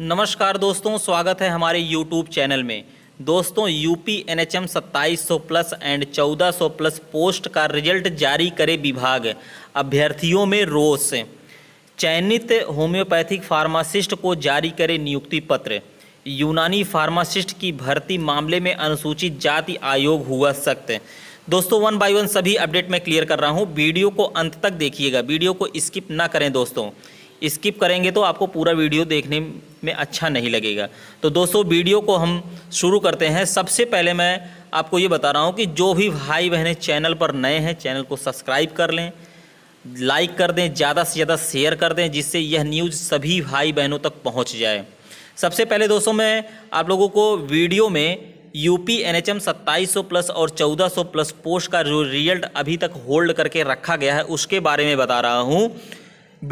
नमस्कार दोस्तों स्वागत है हमारे यूट्यूब चैनल में दोस्तों यूपी सत्ताईस सौ प्लस एंड 1400 प्लस पोस्ट का रिजल्ट जारी करे विभाग अभ्यर्थियों में रोष चयनित होम्योपैथिक फार्मासिस्ट को जारी करे नियुक्ति पत्र यूनानी फार्मासिस्ट की भर्ती मामले में अनुसूचित जाति आयोग हुआ सख्त दोस्तों वन बाय वन सभी अपडेट में क्लियर कर रहा हूँ वीडियो को अंत तक देखिएगा वीडियो को स्किप ना करें दोस्तों स्किप करेंगे तो आपको पूरा वीडियो देखने में अच्छा नहीं लगेगा तो दोस्तों वीडियो को हम शुरू करते हैं सबसे पहले मैं आपको ये बता रहा हूँ कि जो भी भाई बहनें चैनल पर नए हैं चैनल को सब्सक्राइब कर लें लाइक कर दें ज़्यादा से ज़्यादा शेयर कर दें जिससे यह न्यूज़ सभी भाई बहनों तक पहुँच जाए सबसे पहले दोस्तों मैं आप लोगों को वीडियो में यूपी एनएचएम 2700 प्लस और 1400 प्लस पोस्ट का जो रिजल्ट अभी तक होल्ड करके रखा गया है उसके बारे में बता रहा हूँ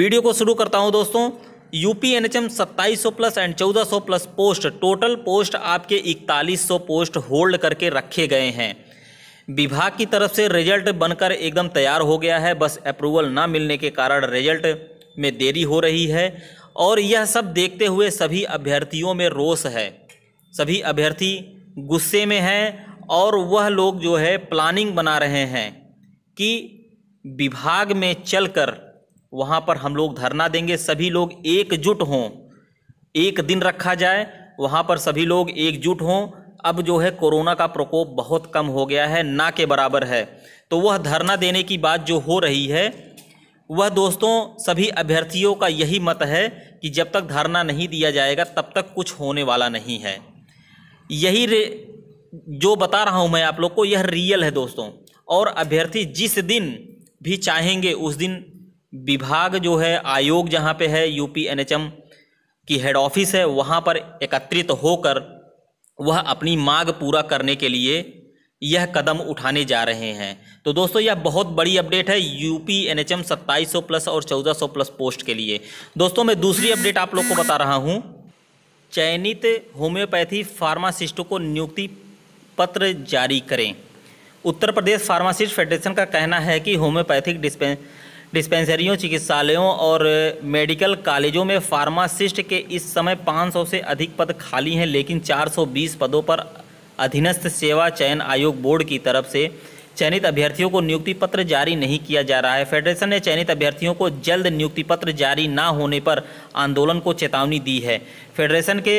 वीडियो को शुरू करता हूँ दोस्तों यूपी सत्ताईस सौ plus and 1400 plus post total post आपके 4100 पोस्ट होल्ड करके रखे गए हैं विभाग की तरफ से रिजल्ट बनकर एकदम तैयार हो गया है बस अप्रूवल ना मिलने के कारण रिजल्ट में देरी हो रही है और यह सब देखते हुए सभी अभ्यर्थियों में रोष है सभी अभ्यर्थी गुस्से में हैं और वह लोग जो है प्लानिंग बना रहे हैं कि विभाग में चलकर वहाँ पर हम लोग धरना देंगे सभी लोग एकजुट हों एक दिन रखा जाए वहाँ पर सभी लोग एकजुट हों अब जो है कोरोना का प्रकोप बहुत कम हो गया है ना के बराबर है तो वह धरना देने की बात जो हो रही है वह दोस्तों सभी अभ्यर्थियों का यही मत है कि जब तक धरना नहीं दिया जाएगा तब तक कुछ होने वाला नहीं है यही जो बता रहा हूँ मैं आप लोग को यह रियल है दोस्तों और अभ्यर्थी जिस दिन भी चाहेंगे उस दिन विभाग जो है आयोग जहाँ पे है यूपी एनएचएम की हेड ऑफिस है वहाँ पर एकत्रित होकर वह अपनी मांग पूरा करने के लिए यह कदम उठाने जा रहे हैं तो दोस्तों यह बहुत बड़ी अपडेट है यूपी एनएचएम 2700 प्लस और 1400 प्लस पोस्ट के लिए दोस्तों मैं दूसरी अपडेट आप लोग को बता रहा हूँ चयनित होम्योपैथी फार्मासिस्टों को नियुक्ति पत्र जारी करें उत्तर प्रदेश फार्मासिस्ट फेडरेशन का कहना है कि होम्योपैथिक डिस्पें डिस्पेंसरियों चिकित्सालयों और मेडिकल कॉलेजों में फार्मासिस्ट के इस समय 500 से अधिक पद खाली हैं लेकिन 420 पदों पर अधीनस्थ सेवा चयन आयोग बोर्ड की तरफ से चयनित अभ्यर्थियों को नियुक्ति पत्र जारी नहीं किया जा रहा है फेडरेशन ने चयनित अभ्यर्थियों को जल्द नियुक्ति पत्र जारी ना होने पर आंदोलन को चेतावनी दी है फेडरेशन के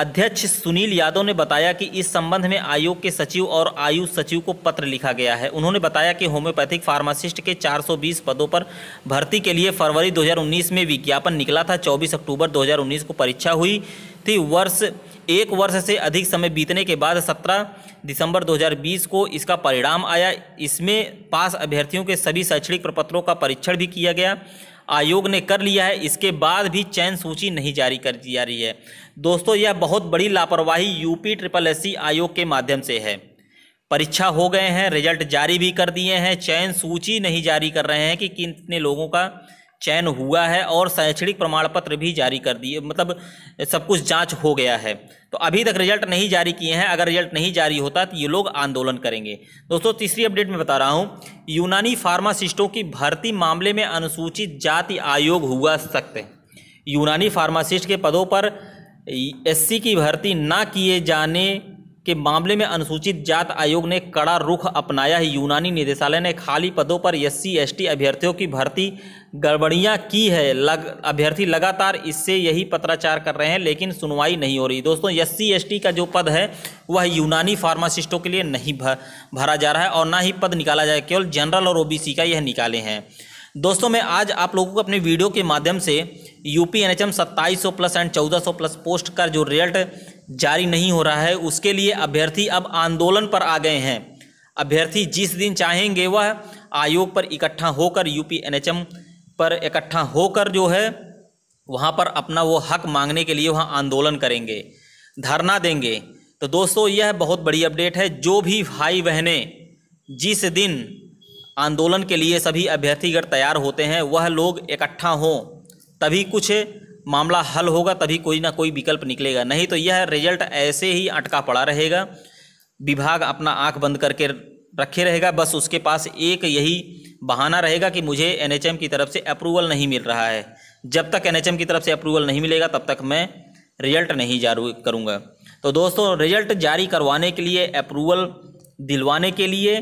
अध्यक्ष सुनील यादव ने बताया कि इस संबंध में आयोग के सचिव और आयुष सचिव को पत्र लिखा गया है उन्होंने बताया कि होम्योपैथिक फार्मासिस्ट के 420 पदों पर भर्ती के लिए फरवरी 2019 में विज्ञापन निकला था 24 अक्टूबर 2019 को परीक्षा हुई थी वर्ष एक वर्ष से अधिक समय बीतने के बाद 17 दिसंबर 2020 को इसका परिणाम आया इसमें पास अभ्यर्थियों के सभी शैक्षणिक प्रपत्रों का परीक्षण भी किया गया आयोग ने कर लिया है इसके बाद भी चयन सूची नहीं जारी कर दी जा रही है दोस्तों यह बहुत बड़ी लापरवाही यूपी ट्रिपल एस आयोग के माध्यम से है परीक्षा हो गए हैं रिजल्ट जारी भी कर दिए हैं चयन सूची नहीं जारी कर रहे हैं कि कितने लोगों का चयन हुआ है और शैक्षणिक प्रमाण पत्र भी जारी कर दिए मतलब सब कुछ जांच हो गया है तो अभी तक रिजल्ट नहीं जारी किए हैं अगर रिजल्ट नहीं जारी होता तो ये लोग आंदोलन करेंगे दोस्तों तीसरी अपडेट में बता रहा हूँ यूनानी फार्मासिस्टों की भर्ती मामले में अनुसूचित जाति आयोग हुआ सख्त यूनानी फार्मासिस्ट के पदों पर एससी की भर्ती ना किए जाने के मामले में अनुसूचित जात आयोग ने कड़ा रुख अपनाया है यूनानी निदेशालय ने खाली पदों पर एस सी अभ्यर्थियों की भर्ती गड़बड़ियां की है लग अभ्यर्थी लगातार इससे यही पत्राचार कर रहे हैं लेकिन सुनवाई नहीं हो रही दोस्तों एस सी का जो पद है वह यूनानी फार्मासिस्टों के लिए नहीं भर भरा जा रहा है और ना ही पद निकाला जाए केवल जनरल और ओ का यह निकाले हैं दोस्तों मैं आज आप लोगों को अपने वीडियो के माध्यम से UP N H plus and चौदह प्लस पोस्ट का जो रिजल्ट जारी नहीं हो रहा है उसके लिए अभ्यर्थी अब आंदोलन पर आ गए हैं अभ्यर्थी जिस दिन चाहेंगे वह आयोग पर इकट्ठा होकर एच एम पर इकट्ठा होकर जो है वहाँ पर अपना वो हक मांगने के लिए वहाँ आंदोलन करेंगे धरना देंगे तो दोस्तों यह बहुत बड़ी अपडेट है जो भी भाई बहने जिस दिन आंदोलन के लिए सभी अभ्यर्थीगढ़ तैयार होते हैं वह लोग इकट्ठा हों तभी कुछ मामला हल होगा तभी कोई ना कोई विकल्प निकलेगा नहीं तो यह रिजल्ट ऐसे ही अटका पड़ा रहेगा विभाग अपना आंख बंद करके रखे रहेगा बस उसके पास एक यही बहाना रहेगा कि मुझे एनएचएम की तरफ से अप्रूवल नहीं मिल रहा है जब तक एनएचएम की तरफ से अप्रूवल नहीं मिलेगा तब तक मैं रिजल्ट नहीं जारू करूँगा तो दोस्तों रिजल्ट जारी करवाने के लिए अप्रूवल दिलवाने के लिए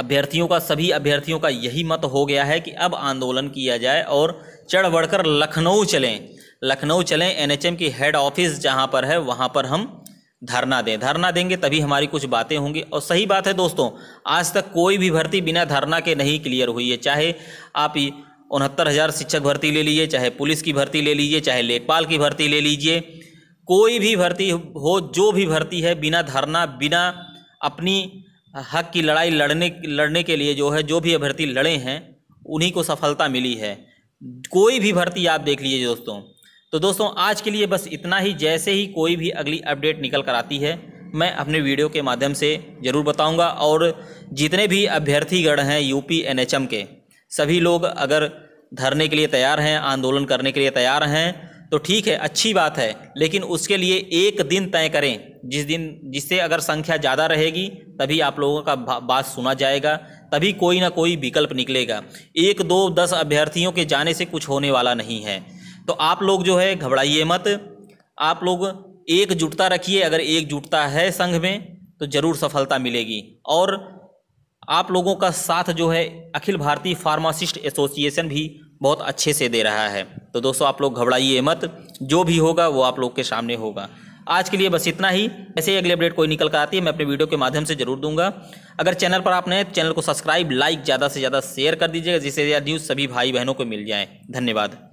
अभ्यर्थियों का सभी अभ्यर्थियों का यही मत हो गया है कि अब आंदोलन किया जाए और चढ़ बढ़कर लखनऊ चलें लखनऊ चलें एनएचएम की हेड ऑफिस जहां पर है वहां पर हम धरना दें धरना देंगे तभी हमारी कुछ बातें होंगी और सही बात है दोस्तों आज तक कोई भी भर्ती बिना धरना के नहीं क्लियर हुई है चाहे आप उनहत्तर हज़ार शिक्षक भर्ती ले लीजिए चाहे पुलिस की भर्ती ले लीजिए चाहे लेखपाल की भर्ती ले लीजिए कोई भी भर्ती हो जो भी भर्ती है बिना धरना बिना अपनी हक की लड़ाई लड़ने लड़ने के लिए जो है जो भी अभ्यर्थी लड़े हैं उन्हीं को सफलता मिली है कोई भी भर्ती आप देख लीजिए दोस्तों तो दोस्तों आज के लिए बस इतना ही जैसे ही कोई भी अगली अपडेट निकल कर आती है मैं अपने वीडियो के माध्यम से ज़रूर बताऊंगा और जितने भी अभ्यर्थीगण हैं यूपी एनएचएम के सभी लोग अगर धरने के लिए तैयार हैं आंदोलन करने के लिए तैयार हैं तो ठीक है अच्छी बात है लेकिन उसके लिए एक दिन तय करें जिस दिन जिससे अगर संख्या ज़्यादा रहेगी तभी आप लोगों का बात सुना जाएगा तभी कोई ना कोई विकल्प निकलेगा एक दो दस अभ्यर्थियों के जाने से कुछ होने वाला नहीं है तो आप लोग जो है घबराइए मत आप लोग एकजुटता रखिए अगर एकजुटता है संघ में तो ज़रूर सफलता मिलेगी और आप लोगों का साथ जो है अखिल भारतीय फार्मासिस्ट एसोसिएशन भी बहुत अच्छे से दे रहा है तो दोस्तों आप लोग घबराइए मत जो भी होगा वो आप लोग के सामने होगा आज के लिए बस इतना ही ऐसे ही अगले अपडेट कोई निकल कर आती है मैं अपने वीडियो के माध्यम से जरूर दूंगा अगर चैनल पर आपने तो चैनल को सब्सक्राइब लाइक ज़्यादा से ज़्यादा शेयर कर दीजिएगा जिससे यह न्यूज़ सभी भाई बहनों को मिल जाए धन्यवाद